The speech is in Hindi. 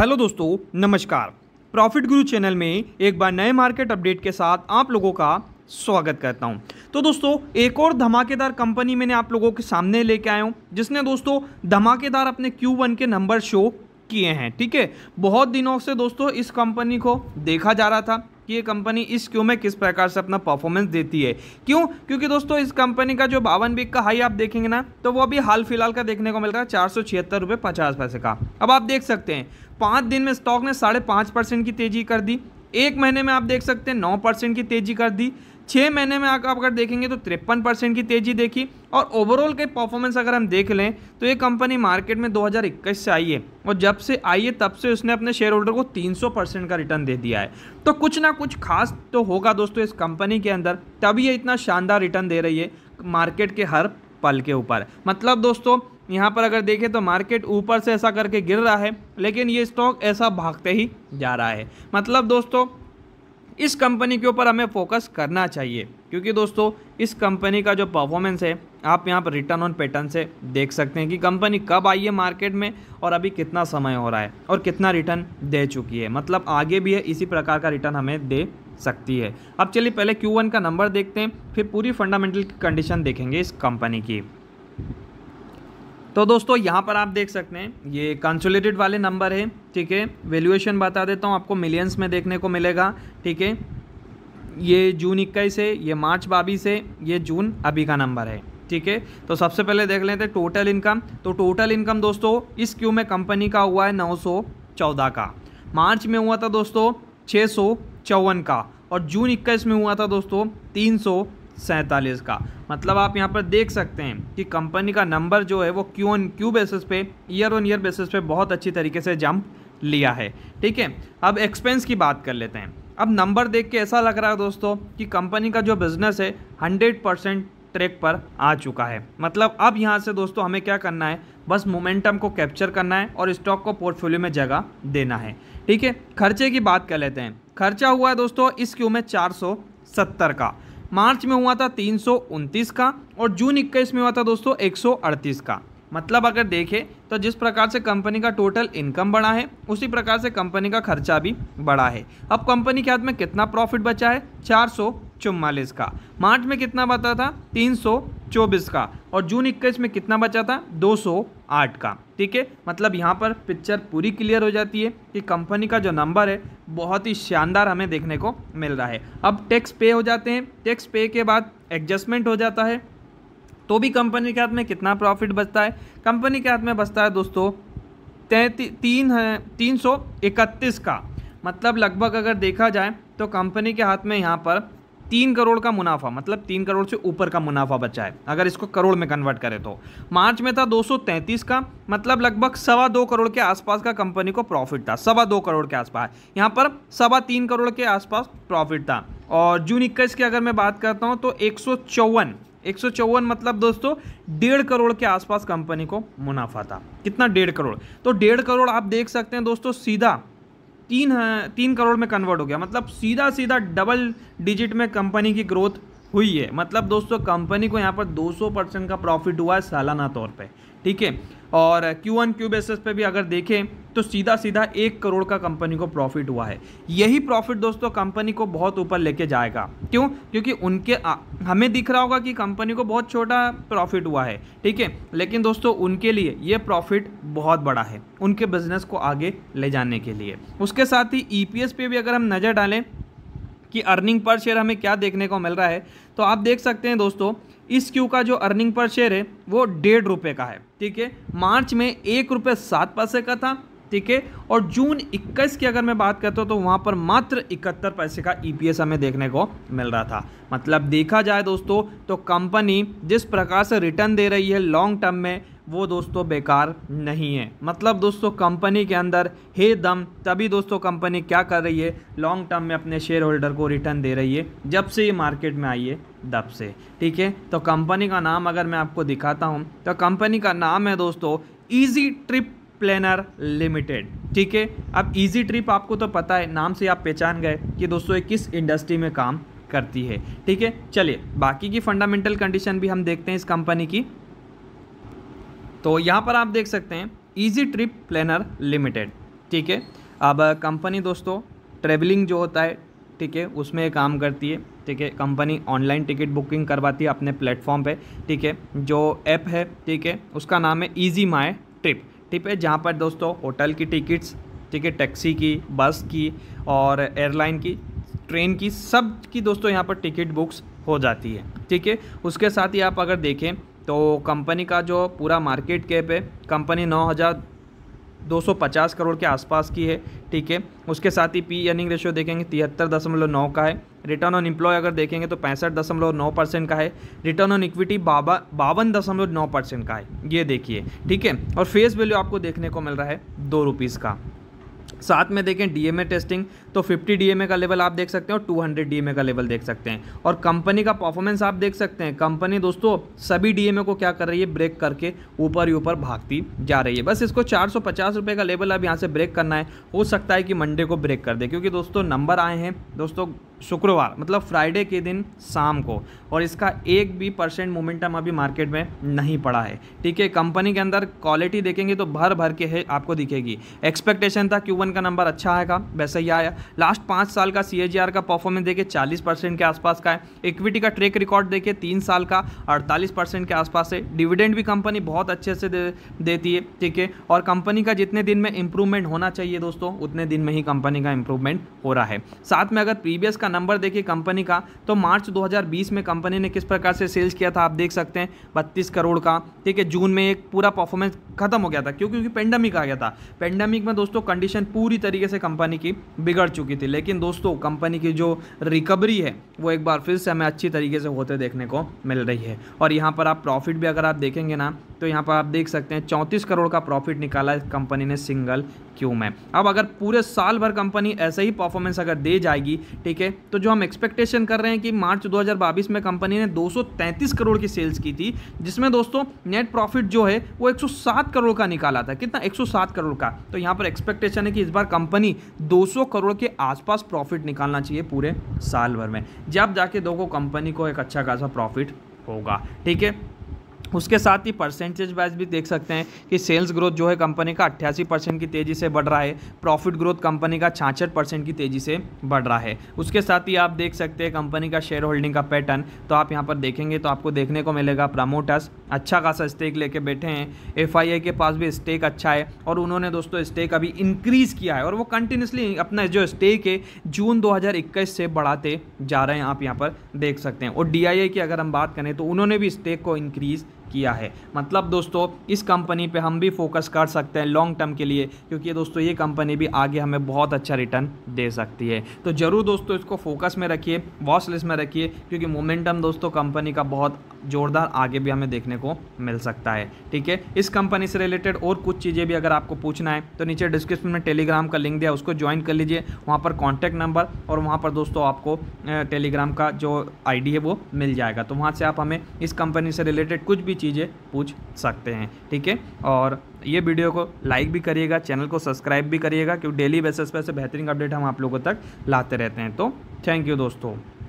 हेलो दोस्तों नमस्कार प्रॉफिट गुरु चैनल में एक बार नए मार्केट अपडेट के साथ आप लोगों का स्वागत करता हूं तो दोस्तों एक और धमाकेदार कंपनी मैंने आप लोगों के सामने लेके आया हूं जिसने दोस्तों धमाकेदार अपने क्यू वन के नंबर शो किए हैं ठीक है बहुत दिनों से दोस्तों इस कंपनी को देखा जा रहा था कि ये कंपनी इस क्यू में किस प्रकार से अपना परफॉर्मेंस देती है क्यों क्योंकि दोस्तों इस कंपनी का जो बावन बीक का हाई आप देखेंगे ना तो वो अभी हाल फिलहाल का देखने को मिल रहा है चार सौ छिहत्तर रुपये पचास पैसे का अब आप देख सकते हैं पाँच दिन में स्टॉक ने साढ़े पाँच परसेंट की तेजी कर दी एक महीने में आप देख सकते हैं नौ परसेंट की तेजी कर दी छः महीने में आप अगर देखेंगे तो तिरपन परसेंट की तेज़ी देखी और ओवरऑल के परफॉर्मेंस अगर हम देख लें तो ये कंपनी मार्केट में 2021 से आई है और जब से आई है तब से उसने अपने शेयर होल्डर को 300 परसेंट का रिटर्न दे दिया है तो कुछ ना कुछ खास तो होगा दोस्तों इस कंपनी के अंदर तभी ये इतना शानदार रिटर्न दे रही है मार्केट के हर पल के ऊपर मतलब दोस्तों यहाँ पर अगर देखें तो मार्केट ऊपर से ऐसा करके गिर रहा है लेकिन ये स्टॉक ऐसा भागते ही जा रहा है मतलब दोस्तों इस कंपनी के ऊपर हमें फोकस करना चाहिए क्योंकि दोस्तों इस कंपनी का जो परफॉर्मेंस है आप यहाँ पर रिटर्न ऑन पैटर्न से देख सकते हैं कि कंपनी कब आई है मार्केट में और अभी कितना समय हो रहा है और कितना रिटर्न दे चुकी है मतलब आगे भी है इसी प्रकार का रिटर्न हमें दे सकती है अब चलिए पहले Q1 का नंबर देखते हैं फिर पूरी फंडामेंटल कंडीशन देखेंगे इस कंपनी की तो दोस्तों यहाँ पर आप देख सकते हैं ये कंसोलेटेड वाले नंबर है ठीक है वैल्यूएशन बता देता हूँ आपको मिलियंस में देखने को मिलेगा ठीक है ये जून इक्कीस है ये मार्च बाबीस है ये जून अभी का नंबर है ठीक है तो सबसे पहले देख लेते हैं टोटल इनकम तो टोटल इनकम दोस्तों इस क्यू में कंपनी का हुआ है नौ सौ चौदह का मार्च में हुआ था दोस्तों छः सौ चौवन का और जून इक्कीस में हुआ था दोस्तों तीन सौ सैंतालीस का मतलब आप यहाँ पर देख सकते हैं कि कंपनी का नंबर जो है वो क्यू ऑन क्यू बेसिस पे ईयर ऑन ईयर बेसिस पे बहुत अच्छी तरीके से जंप लिया है ठीक है अब एक्सपेंस की बात कर लेते हैं अब नंबर देख के ऐसा लग रहा है दोस्तों कि कंपनी का जो बिज़नेस है हंड्रेड परसेंट ट्रैक पर आ चुका है मतलब अब यहाँ से दोस्तों हमें क्या करना है बस मोमेंटम को कैप्चर करना है और स्टॉक को पोर्टफोलियो में जगह देना है ठीक है खर्चे की बात कर लेते हैं खर्चा हुआ है दोस्तों इस क्यू में चार सौ सत्तर का मार्च में हुआ था तीन का और जून इक्कीस में हुआ था दोस्तों एक का मतलब अगर देखें तो जिस प्रकार से कंपनी का टोटल इनकम बढ़ा है उसी प्रकार से कंपनी का खर्चा भी बढ़ा है अब कंपनी के हाथ में कितना प्रॉफिट बचा है चार का मार्च में कितना बता था तीन चौबीस का और जून इक्कीस में कितना बचा था आठ का ठीक है मतलब यहाँ पर पिक्चर पूरी क्लियर हो जाती है कि कंपनी का जो नंबर है बहुत ही शानदार हमें देखने को मिल रहा है अब टैक्स पे हो जाते हैं टैक्स पे के बाद एडजस्टमेंट हो जाता है तो भी कंपनी के हाथ में कितना प्रॉफिट बचता है कंपनी के हाथ में बचता है दोस्तों तैंती तीन तीन सौ इकतीस का मतलब लगभग अगर देखा जाए तो कंपनी के हाथ में यहाँ पर तीन करोड़ का मुनाफा मतलब तीन करोड़ से ऊपर का मुनाफा बचा है अगर इसको करोड़ में कन्वर्ट करें तो मार्च में था 233 का मतलब लगभग सवा दो करोड़ के आसपास का कंपनी को प्रॉफिट था सवा दो करोड़ के आसपास यहाँ पर सवा तीन करोड़ के आसपास प्रॉफिट था और जून इक्कीस की अगर मैं बात करता हूँ तो एक एक मतलब दोस्तों डेढ़ करोड़ के आसपास कंपनी को मुनाफा था कितना डेढ़ करोड़ तो डेढ़ करोड़ आप देख सकते हैं दोस्तों सीधा तीन तीन करोड़ में कन्वर्ट हो गया मतलब सीधा सीधा डबल डिजिट में कंपनी की ग्रोथ हुई है मतलब दोस्तों कंपनी को यहाँ पर 200 परसेंट का प्रॉफिट हुआ है सालाना तौर पे ठीक है और क्यू वन क्यू बेसिस पे भी अगर देखें तो सीधा सीधा एक करोड़ का कंपनी को प्रॉफिट हुआ है यही प्रॉफिट दोस्तों कंपनी को बहुत ऊपर लेके जाएगा क्यों क्योंकि उनके आ, हमें दिख रहा होगा कि कंपनी को बहुत छोटा प्रॉफिट हुआ है ठीक है लेकिन दोस्तों उनके लिए ये प्रॉफिट बहुत बड़ा है उनके बिजनेस को आगे ले जाने के लिए उसके साथ ही ई e पे भी अगर हम नज़र डालें कि अर्निंग पर शेयर हमें क्या देखने को मिल रहा है तो आप देख सकते हैं दोस्तों इस क्यू का जो अर्निंग पर शेयर है वो डेढ़ रुपये का है ठीक है मार्च में एक रुपये सात पैसे का था ठीक है और जून 21 की अगर मैं बात करता हूँ तो वहाँ पर मात्र इकहत्तर पैसे का ई e हमें देखने को मिल रहा था मतलब देखा जाए दोस्तों तो कंपनी जिस प्रकार से रिटर्न दे रही है लॉन्ग टर्म में वो दोस्तों बेकार नहीं है मतलब दोस्तों कंपनी के अंदर हे दम तभी दोस्तों कंपनी क्या कर रही है लॉन्ग टर्म में अपने शेयर होल्डर को रिटर्न दे रही है जब से ये मार्केट में आई है दब से ठीक है तो कंपनी का नाम अगर मैं आपको दिखाता हूँ तो कंपनी का नाम है दोस्तों ईजी ट्रिप प्लानर लिमिटेड ठीक है अब ईजी ट्रिप आपको तो पता है नाम से आप पहचान गए कि दोस्तों ये किस इंडस्ट्री में काम करती है ठीक है चलिए बाकी की फंडामेंटल कंडीशन भी हम देखते हैं इस कंपनी की तो यहाँ पर आप देख सकते हैं ईजी ट्रिप प्लानर लिमिटेड ठीक है अब कंपनी uh, दोस्तों ट्रेवलिंग जो होता है ठीक है उसमें काम करती है ठीक है कंपनी ऑनलाइन टिकट बुकिंग करवाती है अपने प्लेटफॉर्म पे ठीक है जो ऐप है ठीक है उसका नाम है ईजी माई ट्रिप ठीक है जहाँ पर दोस्तों होटल की टिकट्स ठीक है टैक्सी की बस की और एयरलाइन की ट्रेन की सब की दोस्तों यहाँ पर टिकट बुक्स हो जाती है ठीक है उसके साथ ही आप अगर देखें तो कंपनी का जो पूरा मार्केट कैप है कंपनी 9,250 करोड़ के आसपास की है ठीक है उसके साथ ही पी अर्निंग रेशियो देखेंगे तिहत्तर दशमलव नौ का है रिटर्न ऑन इम्प्लॉय अगर देखेंगे तो पैंसठ दशमलव नौ परसेंट का है रिटर्न ऑन इक्विटी बाबा बावन दशमलव नौ परसेंट का है ये देखिए ठीक है और फेस वैल्यू आपको देखने को मिल रहा है दो रुपीज़ का साथ में देखें डीएमए टेस्टिंग तो 50 डीएमए का लेवल आप देख सकते हैं और 200 डीएमए का लेवल देख सकते हैं और कंपनी का परफॉर्मेंस आप देख सकते हैं कंपनी दोस्तों सभी डीएमए को क्या कर रही है ब्रेक करके ऊपर ही ऊपर भागती जा रही है बस इसको चार रुपए का लेवल अब यहाँ से ब्रेक करना है हो सकता है कि मंडे को ब्रेक कर दे क्योंकि दोस्तों नंबर आए हैं दोस्तों शुक्रवार मतलब फ्राइडे के दिन शाम को और इसका एक भी परसेंट मोमेंटम अभी मार्केट में नहीं पड़ा है ठीक है कंपनी के अंदर क्वालिटी देखेंगे तो भर भर के है आपको दिखेगी एक्सपेक्टेशन था क्यू का नंबर अच्छा आएगा वैसे ही आया लास्ट पाँच साल का सी का परफॉर्मेंस देखे चालीस के आसपास का है इक्विटी का ट्रेक रिकॉर्ड देखे तीन साल का अड़तालीस के आसपास है डिविडेंड भी कंपनी बहुत अच्छे से दे, देती है ठीक है और कंपनी का जितने दिन में इंप्रूवमेंट होना चाहिए दोस्तों उतने दिन में ही कंपनी का इंप्रूवमेंट हो रहा है साथ में अगर प्रीवियस का नंबर देखिए कंपनी का तो मार्च 2020 में कंपनी ने किस प्रकार से सेल्स किया था आप देख सकते हैं बत्तीस करोड़ का ठीक है जून में एक पूरा परफॉर्मेंस खत्म हो गया था क्योंकि क्योंकि पेंडेमिक आ गया था पेंडेमिक में दोस्तों कंडीशन पूरी तरीके से कंपनी की बिगड़ चुकी थी लेकिन दोस्तों कंपनी की जो रिकवरी है वो एक बार फिर से हमें अच्छी तरीके से होते देखने को मिल रही है और यहाँ पर आप प्रॉफिट भी अगर आप देखेंगे ना तो यहाँ पर आप देख सकते हैं चौंतीस करोड़ का प्रॉफिट निकाला कंपनी ने सिंगल क्यू में अब अगर पूरे साल भर कंपनी ऐसे ही परफॉर्मेंस अगर दे जाएगी ठीक है तो जो हम एक्सपेक्टेशन कर रहे हैं कि मार्च 2022 में कंपनी ने 233 करोड़ की सेल्स की थी जिसमें दोस्तों नेट प्रॉफिट जो है वो 107 करोड़ का निकाला था कितना 107 करोड़ का तो यहाँ पर एक्सपेक्टेशन है कि इस बार कंपनी 200 करोड़ के आसपास प्रॉफिट निकालना चाहिए पूरे साल भर में जब जाके दो कंपनी को एक अच्छा खासा प्रॉफिट होगा ठीक है उसके साथ ही परसेंटेज वाइज भी देख सकते हैं कि सेल्स ग्रोथ जो है कंपनी का अट्ठासी परसेंट की तेज़ी से बढ़ रहा है प्रॉफिट ग्रोथ कंपनी का छाछठ परसेंट की तेज़ी से बढ़ रहा है उसके साथ ही आप देख सकते हैं कंपनी का शेयर होल्डिंग का पैटर्न तो आप यहाँ पर देखेंगे तो आपको देखने को मिलेगा प्रमोटर्स अच्छा खासा स्टेक लेके बैठे हैं एफ के पास भी स्टेक अच्छा है और उन्होंने दोस्तों स्टेक अभी इंक्रीज़ किया है और वो कंटिन्यूसली अपना जो स्टेक है जून दो से बढ़ाते जा रहे हैं आप यहाँ पर देख सकते हैं और डी की अगर हम बात करें तो उन्होंने भी स्टेक को इंक्रीज़ किया है मतलब दोस्तों इस कंपनी पे हम भी फोकस कर सकते हैं लॉन्ग टर्म के लिए क्योंकि दोस्तों ये कंपनी भी आगे हमें बहुत अच्छा रिटर्न दे सकती है तो ज़रूर दोस्तों इसको फोकस में रखिए वॉश लिस्ट में रखिए क्योंकि मोमेंटम दोस्तों कंपनी का बहुत जोरदार आगे भी हमें देखने को मिल सकता है ठीक है इस कंपनी से रिलेटेड और कुछ चीज़ें भी अगर आपको पूछना है तो नीचे डिस्क्रिप्शन में टेलीग्राम का लिंक दिया उसको ज्वाइन कर लीजिए वहाँ पर कॉन्टैक्ट नंबर और वहाँ पर दोस्तों आपको टेलीग्राम का जो आई है वो मिल जाएगा तो वहाँ से आप हमें इस कंपनी से रिलेटेड कुछ भी चीज़ें पूछ सकते हैं ठीक है और ये वीडियो को लाइक भी करिएगा चैनल को सब्सक्राइब भी करिएगा क्योंकि डेली बेसिस पर ऐसे बेहतरीन अपडेट हम आप लोगों तक लाते रहते हैं तो थैंक यू दोस्तों